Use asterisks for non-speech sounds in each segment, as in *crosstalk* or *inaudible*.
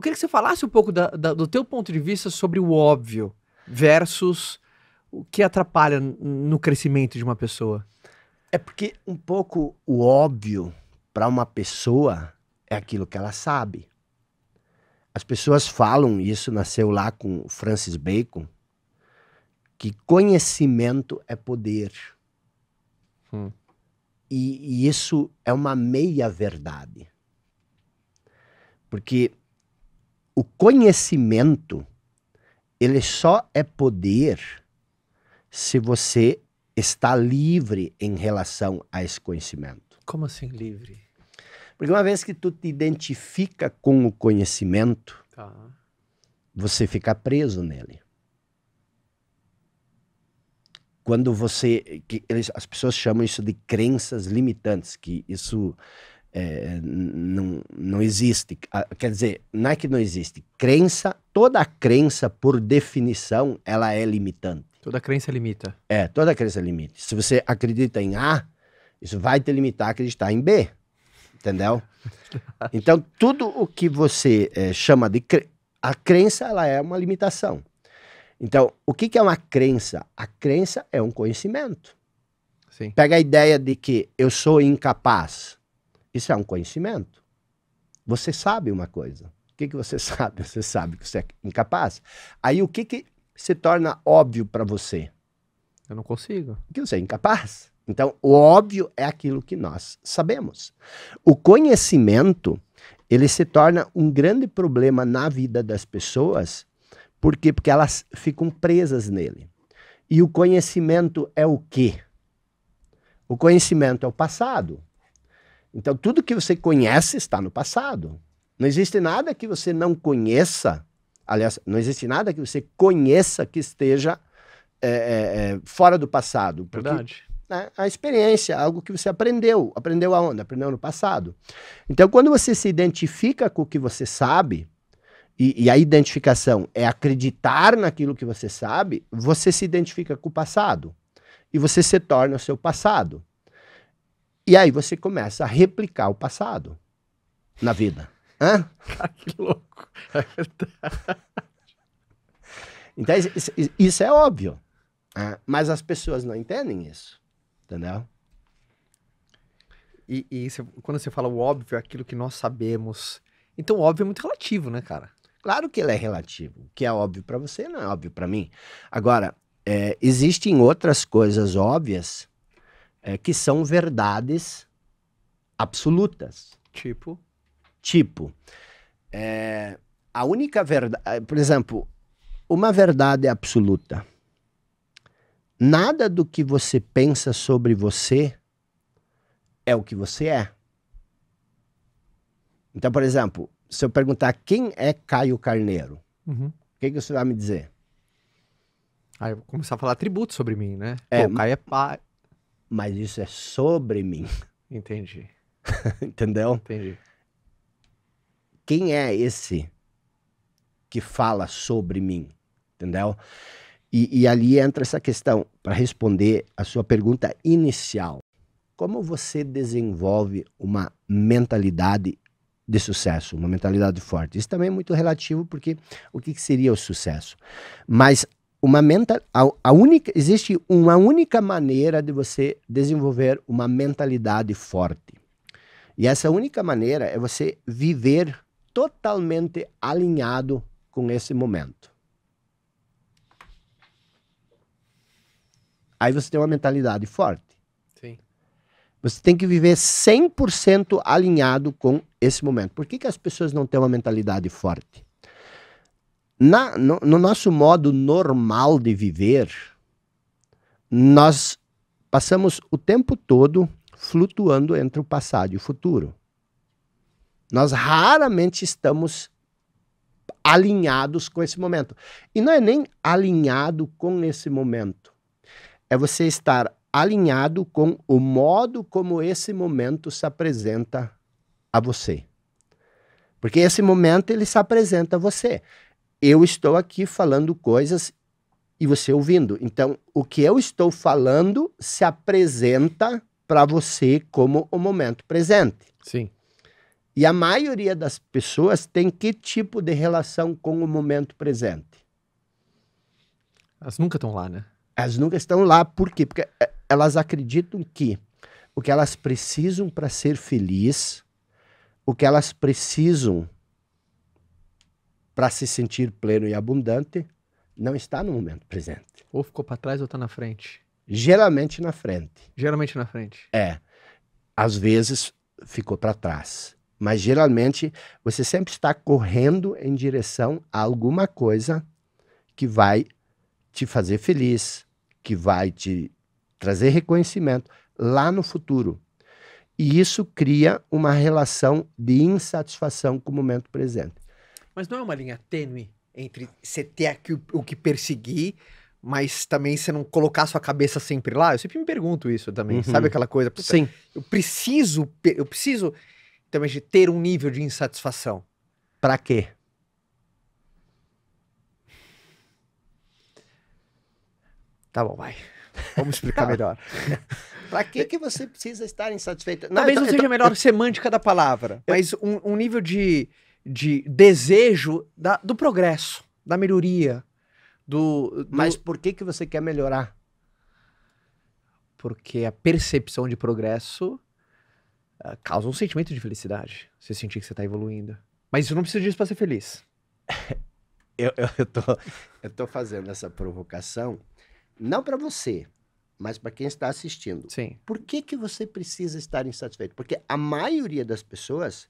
Eu queria que você falasse um pouco da, da, do teu ponto de vista sobre o óbvio versus o que atrapalha no crescimento de uma pessoa. É porque um pouco o óbvio para uma pessoa é aquilo que ela sabe. As pessoas falam isso, nasceu lá com Francis Bacon, que conhecimento é poder. Hum. E, e, isso é uma meia verdade. Porque o conhecimento ele só é poder se você está livre em relação a esse conhecimento. Como assim livre? Porque uma vez que tu te identifica com o conhecimento, tá. você fica preso nele. Quando você, eles, as pessoas chamam isso de crenças limitantes, que isso é, não, não existe. Quer dizer, não é que não existe. Crença, toda crença, por definição, ela é limitante. Toda crença limita. É, toda crença limita. Se você acredita em A, isso vai te limitar a acreditar em B. Entendeu? *laughs* então, tudo o que você é, chama de. Cre... A crença, ela é uma limitação. Então, o que, que é uma crença? A crença é um conhecimento. Sim. Pega a ideia de que eu sou incapaz isso é um conhecimento. Você sabe uma coisa. O que, que você *laughs* sabe? Você sabe que você é incapaz. Aí o que, que se torna óbvio para você? Eu não consigo. Que você é incapaz. Então, o óbvio é aquilo que nós sabemos. O conhecimento, ele se torna um grande problema na vida das pessoas. Por quê? Porque elas ficam presas nele. E o conhecimento é o quê? O conhecimento é o passado. Então, tudo que você conhece está no passado. Não existe nada que você não conheça, aliás, não existe nada que você conheça que esteja é, é, fora do passado. Porque, Verdade. Né, a experiência, algo que você aprendeu. Aprendeu aonde? Aprendeu no passado. Então, quando você se identifica com o que você sabe, e, e, a identificação é acreditar naquilo que você sabe, você se identifica com o passado. E você se torna o seu passado. E aí você começa a replicar o passado na vida. Hã? *laughs* Ah, que louco. É então, isso, é óbvio. Né? Mas as pessoas não entendem isso. Entendeu? E, e isso, quando você fala o óbvio, é aquilo que nós sabemos. Então, o óbvio é muito relativo, né, cara? Claro que ele é relativo. O que é óbvio para você não é óbvio para mim. Agora, é, existem outras coisas óbvias é, que são verdades absolutas. Tipo? Tipo. É, a única verdade. É, por exemplo, uma verdade absoluta. Nada do que você pensa sobre você é o que você é. Então, por exemplo, se eu perguntar quem é Caio Carneiro, uhum. o que, que você vai me dizer? Aí eu vou começar a falar atributos sobre mim, né? É, Pô, o Caio é pai, mas isso é sobre mim. Entendi. *laughs* Entendeu? Entendi. Quem é esse que fala sobre mim? Entendeu? E, e ali entra essa questão para responder a sua pergunta inicial. Como você desenvolve uma mentalidade de sucesso, uma mentalidade forte? Isso também é muito relativo, porque o que, que seria o sucesso? Mas uma mental, a, a, única, existe uma única maneira de você desenvolver uma mentalidade forte. E essa única maneira é você viver totalmente alinhado com esse momento. Aí você tem uma mentalidade forte. Sim. Você tem que viver 100% alinhado com esse momento. Por que, que as pessoas não têm uma mentalidade forte? Na, no, no nosso modo normal de viver, nós passamos o tempo todo flutuando entre o passado e o futuro. Nós raramente estamos alinhados com esse momento. E não é nem alinhado com esse momento. É você estar alinhado com o modo como esse momento se apresenta a você. Porque esse momento ele se apresenta a você eu estou aqui falando coisas e você ouvindo. Então, o que eu estou falando se apresenta para você como o momento presente. Sim. E a maioria das pessoas tem que tipo de relação com o momento presente? Elas nunca estão lá, né? Elas nunca estão lá, por quê? Porque eh, elas acreditam que o que elas precisam para ser feliz, o que elas precisam para se sentir pleno e abundante, não está no momento presente. Ou ficou para trás ou está na frente? Geralmente na frente. Geralmente na frente. É. Às vezes ficou para trás. Mas geralmente você sempre está correndo em direção a alguma coisa que vai te fazer feliz, que vai te trazer reconhecimento lá no futuro. E isso cria uma relação de insatisfação com o momento presente. Mas não é uma linha tênue entre você ter aqui o, o que perseguir, mas também você não colocar sua cabeça sempre lá? Eu sempre me pergunto isso também, uhum. sabe aquela coisa? Puta, Sim. Eu preciso, eu preciso também de ter um nível de insatisfação. Para quê? Tá bom, vai. Vamos explicar *laughs* tá. melhor. *laughs* Para que que você precisa estar insatisfeito? Não, Talvez então, não seja então, melhor eu... semântica da palavra, mas um, um nível de de desejo da, do progresso, da melhoria. Do, do... Mas por que, que você quer melhorar? Porque a percepção de progresso uh, causa um sentimento de felicidade. Você sentir que você está evoluindo. Mas isso não precisa disso para ser feliz. *laughs* eu, eu, eu, tô, eu tô fazendo essa provocação não para você, mas para quem está assistindo. Sim. Por que, que você precisa estar insatisfeito? Porque a maioria das pessoas,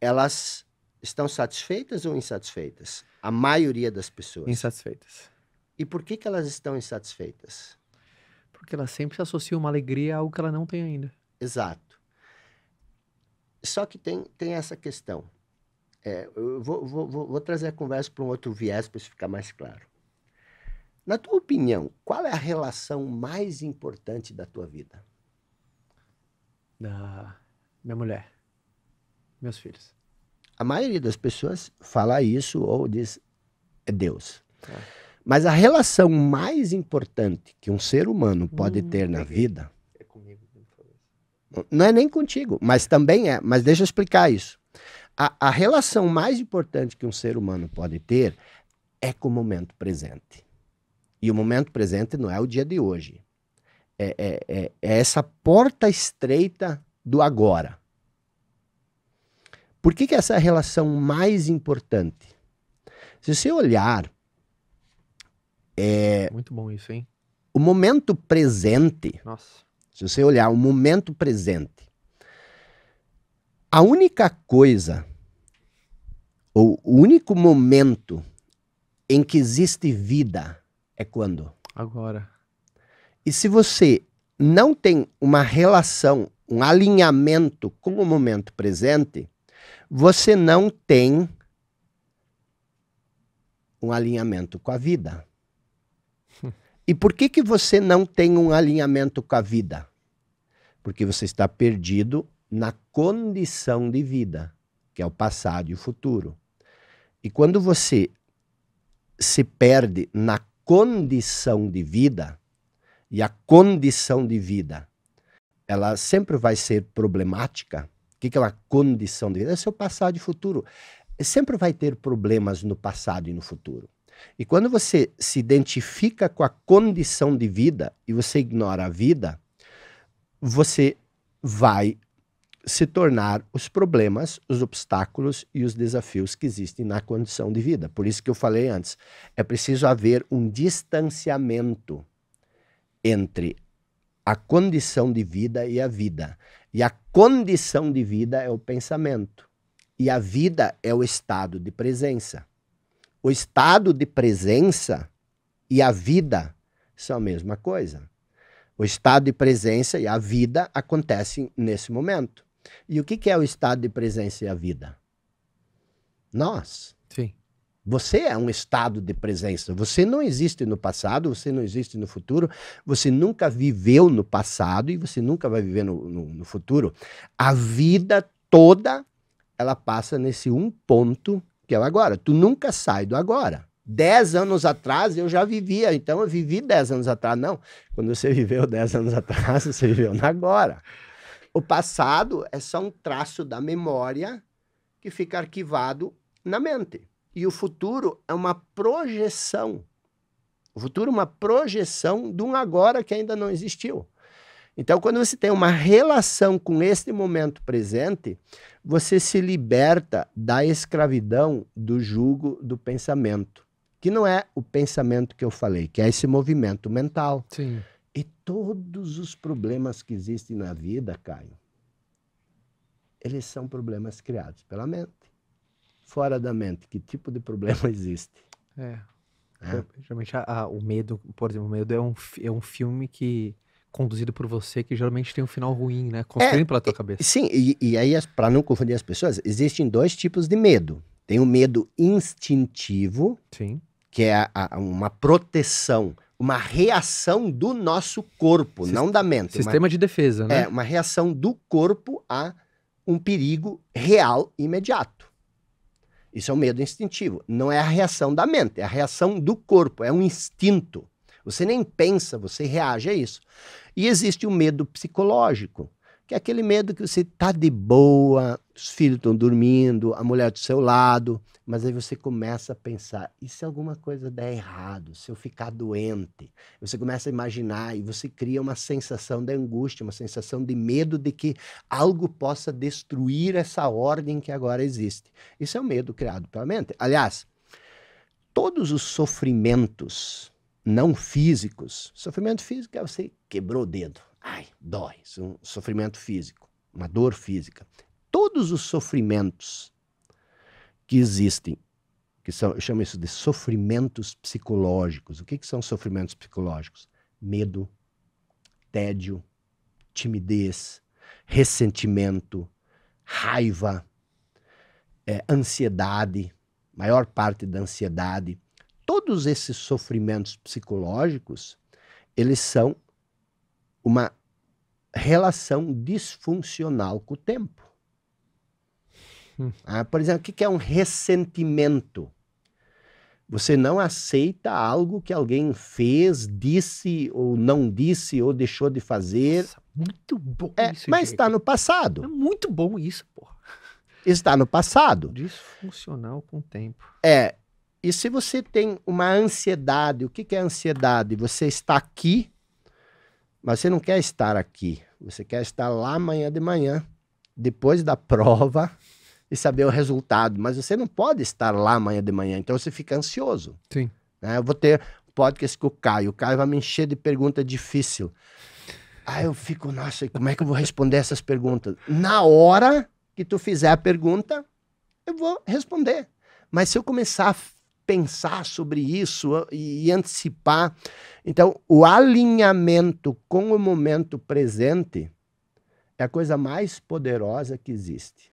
elas estão satisfeitas ou insatisfeitas? A maioria das pessoas. Insatisfeitas. E por que, que elas estão insatisfeitas? Porque elas sempre se associam uma alegria a algo que ela não tem ainda. Exato. Só que tem, tem essa questão. É, eu vou, vou, vou, vou trazer a conversa para um outro viés para isso ficar mais claro. Na tua opinião, qual é a relação mais importante da tua vida? Da minha mulher, meus filhos. A maioria das pessoas fala isso ou diz é Deus. É. Mas a relação mais importante que um ser humano pode hum. ter na vida é comigo. Não é nem contigo, mas também é. Mas deixa eu explicar isso. A, a relação mais importante que um ser humano pode ter é com o momento presente. E o momento presente não é o dia de hoje. É, é, é, é essa porta estreita do agora. Por que, que essa é relação mais importante? Se você olhar. É, Muito bom isso, hein? O momento presente. Nossa. Se você olhar o momento presente, a única coisa, ou o único momento em que existe vida é quando? Agora. E se você não tem uma relação, um alinhamento com o momento presente, você não tem um alinhamento com a vida. E por que, que você não tem um alinhamento com a vida? Porque você está perdido na condição de vida, que é o passado e o futuro. E quando você se perde na condição de vida, e a condição de vida, ela sempre vai ser problemática, o que é uma condição de vida? É seu passado e futuro. Sempre vai ter problemas no passado e no futuro. E quando você se identifica com a condição de vida e você ignora a vida, você vai se tornar os problemas, os obstáculos e os desafios que existem na condição de vida. Por isso que eu falei antes, é preciso haver um distanciamento entre a condição de vida e a vida. E a condição de vida é o pensamento. E a vida é o estado de presença. O estado de presença e a vida são a mesma coisa. O estado de presença e a vida acontecem nesse momento. E o que, é o estado de presença e a vida? Nós. Sim. Você é um estado de presença. Você não existe no passado, você não existe no futuro, você nunca viveu no passado e você nunca vai viver no, no, no futuro. A vida toda ela passa nesse um ponto que é o agora. Tu nunca sai do agora. Dez anos atrás eu já vivia, então eu vivi dez anos atrás. Não, quando você viveu dez anos atrás, você viveu no agora. O passado é só um traço da memória que fica arquivado na mente. E o futuro é uma projeção. O futuro é uma projeção de um agora que ainda não existiu. Então, quando você tem uma relação com este momento presente, você se liberta da escravidão do jugo do pensamento, que não é o pensamento que eu falei, que é esse movimento mental. Sim. E todos os problemas que existem na vida, Caio, eles são problemas criados pela mente fora da mente, que tipo de problema *laughs* existe. É. é. Geralmente a, a, o medo, por exemplo, o medo é um, é um filme que conduzido por você que geralmente tem um final ruim, né? Construído é, pela tua cabeça. Sim, e, e aí para não confundir as pessoas, existem dois tipos de medo. Tem o medo instintivo, sim. que é a, a, uma proteção, uma reação do nosso corpo, Sist não da mente. Sistema uma, de defesa, né? É, uma reação do corpo a um perigo real imediato. Isso é um medo instintivo. Não é a reação da mente, é a reação do corpo, é um instinto. Você nem pensa, você reage a isso. E existe o medo psicológico, que é aquele medo que você tá de boa, os filhos estão dormindo, a mulher do seu lado, mas aí você começa a pensar: e se alguma coisa der errado, se eu ficar doente? Você começa a imaginar e você cria uma sensação de angústia, uma sensação de medo de que algo possa destruir essa ordem que agora existe. Isso é o um medo criado pela mente. Aliás, todos os sofrimentos não físicos, sofrimento físico é você quebrou o dedo, ai, dói, isso é um sofrimento físico, uma dor física todos os sofrimentos que existem, que são, eu chamo isso de sofrimentos psicológicos. O que, que são sofrimentos psicológicos? Medo, tédio, timidez, ressentimento, raiva, é, ansiedade, maior parte da ansiedade. Todos esses sofrimentos psicológicos, eles são uma relação disfuncional com o tempo. Hum. Ah, por exemplo, o que é um ressentimento? Você não aceita algo que alguém fez, disse ou não disse ou deixou de fazer. Nossa, muito bom é, isso. Mas está no passado. É muito bom isso, porra. Está no passado. Disfuncional com o tempo. É. E se você tem uma ansiedade, o que, que é ansiedade? Você está aqui, mas você não quer estar aqui. Você quer estar lá amanhã de manhã, depois da prova, e saber o resultado. Mas você não pode estar lá amanhã de manhã, então você fica ansioso. Sim. Né? Eu vou ter podcast com o Caio. O Caio vai me encher de pergunta difícil. Aí eu fico, nossa, como é que eu vou responder essas perguntas? Na hora que tu fizer a pergunta, eu vou responder. Mas se eu começar a pensar sobre isso ah, e antecipar, então o alinhamento com o momento presente é a coisa mais poderosa que existe.